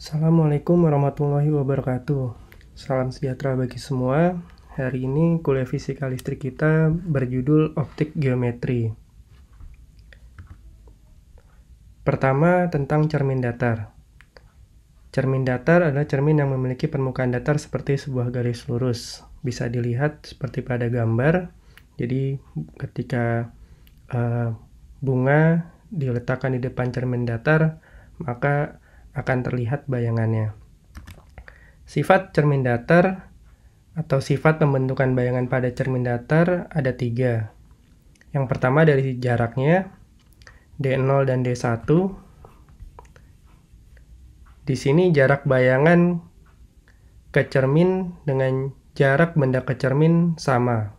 Assalamualaikum warahmatullahi wabarakatuh. Salam sejahtera bagi semua. Hari ini kuliah fisika listrik kita berjudul optik geometri. Pertama, tentang cermin datar. Cermin datar adalah cermin yang memiliki permukaan datar seperti sebuah garis lurus. Bisa dilihat seperti pada gambar. Jadi, ketika uh, bunga diletakkan di depan cermin datar, maka akan terlihat bayangannya. Sifat cermin datar atau sifat pembentukan bayangan pada cermin datar ada tiga. Yang pertama dari jaraknya, D0 dan D1. Di sini jarak bayangan ke cermin dengan jarak benda ke cermin sama.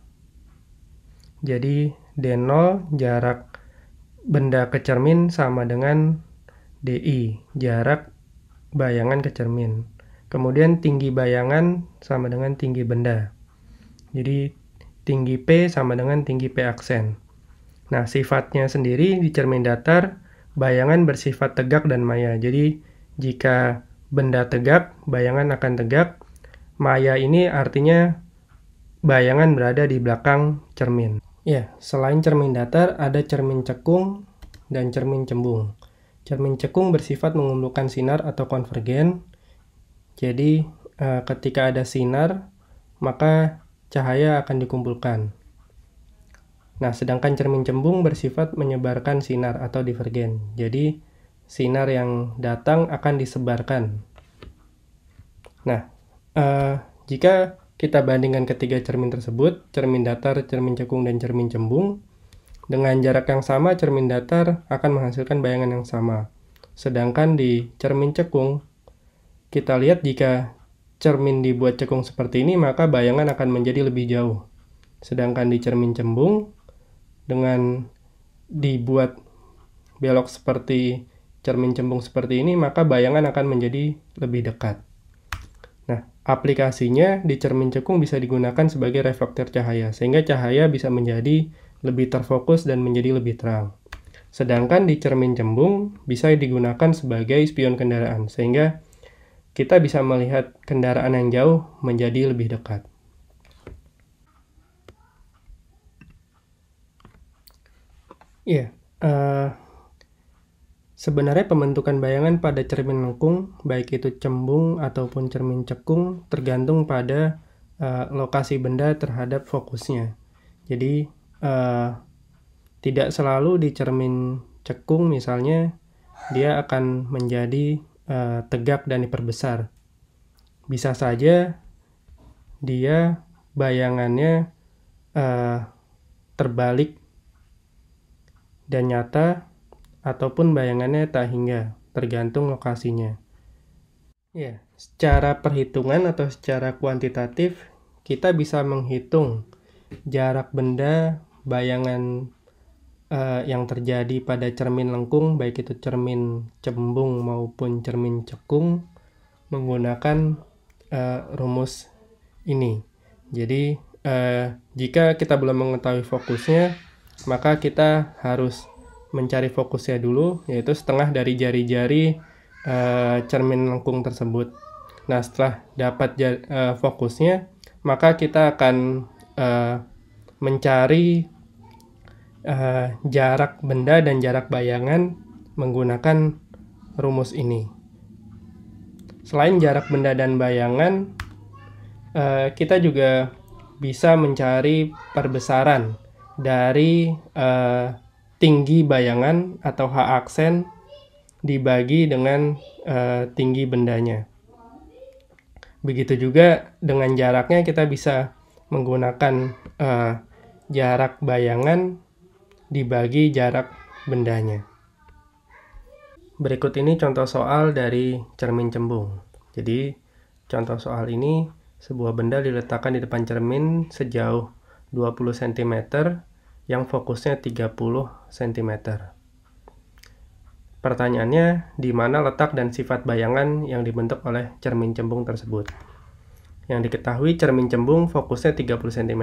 Jadi D0 jarak benda ke cermin sama dengan DI, jarak bayangan ke cermin. Kemudian tinggi bayangan sama dengan tinggi benda. Jadi tinggi P sama dengan tinggi P aksen. Nah, sifatnya sendiri di cermin datar, bayangan bersifat tegak dan maya. Jadi jika benda tegak, bayangan akan tegak. Maya ini artinya bayangan berada di belakang cermin. Ya, selain cermin datar ada cermin cekung dan cermin cembung. Cermin cekung bersifat mengumpulkan sinar atau konvergen. Jadi, eh, ketika ada sinar, maka cahaya akan dikumpulkan. Nah, sedangkan cermin cembung bersifat menyebarkan sinar atau divergen. Jadi, sinar yang datang akan disebarkan. Nah, eh, jika kita bandingkan ketiga cermin tersebut, cermin datar, cermin cekung, dan cermin cembung, dengan jarak yang sama, cermin datar akan menghasilkan bayangan yang sama. Sedangkan di cermin cekung, kita lihat jika cermin dibuat cekung seperti ini, maka bayangan akan menjadi lebih jauh. Sedangkan di cermin cembung, dengan dibuat belok seperti cermin cembung seperti ini, maka bayangan akan menjadi lebih dekat. Nah, aplikasinya di cermin cekung bisa digunakan sebagai reflektor cahaya, sehingga cahaya bisa menjadi lebih terfokus dan menjadi lebih terang. Sedangkan di cermin cembung bisa digunakan sebagai spion kendaraan, sehingga kita bisa melihat kendaraan yang jauh menjadi lebih dekat. Ya, yeah, uh, sebenarnya pembentukan bayangan pada cermin lengkung, baik itu cembung ataupun cermin cekung, tergantung pada uh, lokasi benda terhadap fokusnya. Jadi, uh, tidak selalu di cermin cekung misalnya dia akan menjadi uh, tegak dan diperbesar. Bisa saja dia bayangannya uh, terbalik dan nyata ataupun bayangannya tak hingga tergantung lokasinya. Ya, secara perhitungan atau secara kuantitatif kita bisa menghitung jarak benda bayangan uh, yang terjadi pada cermin lengkung, baik itu cermin cembung maupun cermin cekung, menggunakan uh, rumus ini. Jadi, uh, jika kita belum mengetahui fokusnya, maka kita harus mencari fokusnya dulu, yaitu setengah dari jari-jari uh, cermin lengkung tersebut. Nah, setelah dapat uh, fokusnya, maka kita akan uh, mencari uh, jarak benda dan jarak bayangan menggunakan rumus ini. Selain jarak benda dan bayangan, uh, kita juga bisa mencari perbesaran dari uh, tinggi bayangan atau H aksen dibagi dengan uh, tinggi bendanya. Begitu juga dengan jaraknya kita bisa menggunakan uh, jarak bayangan dibagi jarak bendanya. Berikut ini contoh soal dari cermin cembung. Jadi, contoh soal ini sebuah benda diletakkan di depan cermin sejauh 20 cm yang fokusnya 30 cm. Pertanyaannya, di mana letak dan sifat bayangan yang dibentuk oleh cermin cembung tersebut? Yang diketahui cermin cembung fokusnya 30 cm.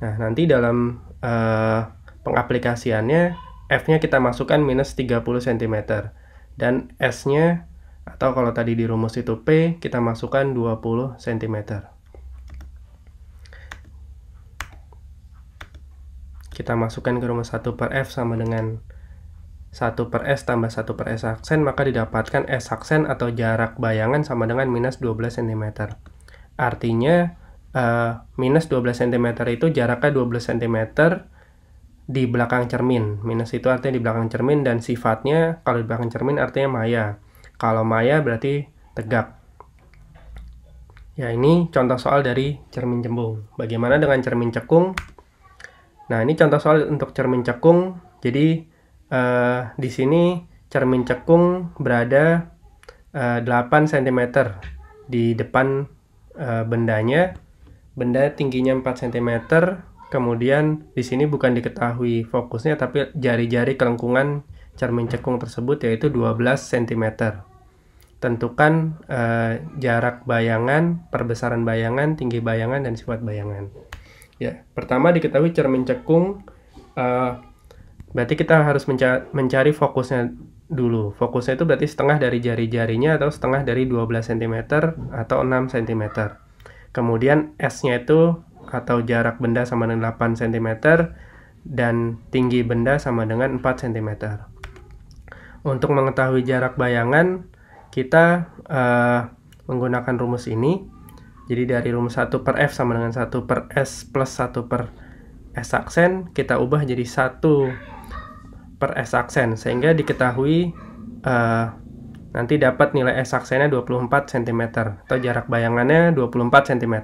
Nah, nanti dalam uh, pengaplikasiannya F-nya kita masukkan minus 30 cm dan S-nya atau kalau tadi di rumus itu P kita masukkan 20 cm kita masukkan ke rumus 1 per F sama dengan 1 per S tambah 1 per S aksen maka didapatkan S aksen atau jarak bayangan sama dengan minus 12 cm artinya uh, minus 12 cm itu jaraknya 12 cm di belakang cermin. Minus itu artinya di belakang cermin dan sifatnya kalau di belakang cermin artinya maya. Kalau maya berarti tegak. Ya ini contoh soal dari cermin cembung. Bagaimana dengan cermin cekung? Nah ini contoh soal untuk cermin cekung. Jadi eh, di sini cermin cekung berada eh, 8 cm di depan eh, bendanya. Benda tingginya 4 cm, Kemudian di sini bukan diketahui fokusnya tapi jari-jari kelengkungan cermin cekung tersebut yaitu 12 cm. Tentukan eh, jarak bayangan, perbesaran bayangan, tinggi bayangan dan sifat bayangan. Ya, pertama diketahui cermin cekung eh, berarti kita harus menca mencari fokusnya dulu. Fokusnya itu berarti setengah dari jari-jarinya atau setengah dari 12 cm atau 6 cm. Kemudian S-nya itu atau jarak benda sama dengan 8 cm dan tinggi benda sama dengan 4 cm. Untuk mengetahui jarak bayangan, kita uh, menggunakan rumus ini. Jadi dari rumus 1 per F sama dengan 1 per S plus 1 per S aksen, kita ubah jadi 1 per S aksen. Sehingga diketahui uh, nanti dapat nilai S aksennya 24 cm atau jarak bayangannya 24 cm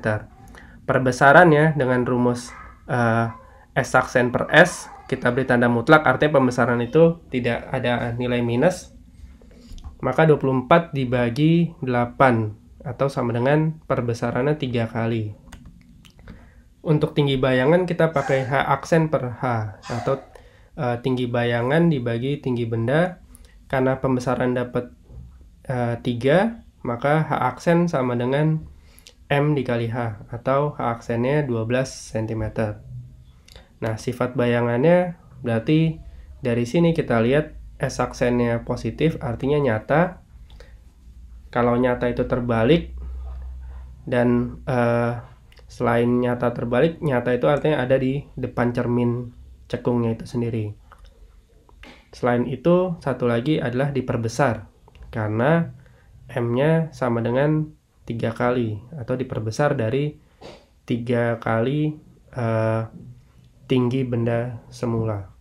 perbesarannya dengan rumus uh, S aksen per S kita beri tanda mutlak artinya pembesaran itu tidak ada nilai minus maka 24 dibagi 8 atau sama dengan perbesarannya 3 kali untuk tinggi bayangan kita pakai H aksen per H atau uh, tinggi bayangan dibagi tinggi benda karena pembesaran dapat uh, eh, 3 maka H aksen sama dengan M dikali H atau H aksennya 12 cm. Nah, sifat bayangannya berarti dari sini kita lihat S aksennya positif artinya nyata. Kalau nyata itu terbalik dan eh, selain nyata terbalik, nyata itu artinya ada di depan cermin cekungnya itu sendiri. Selain itu, satu lagi adalah diperbesar karena M-nya sama dengan tiga kali atau diperbesar dari tiga kali uh, tinggi benda semula.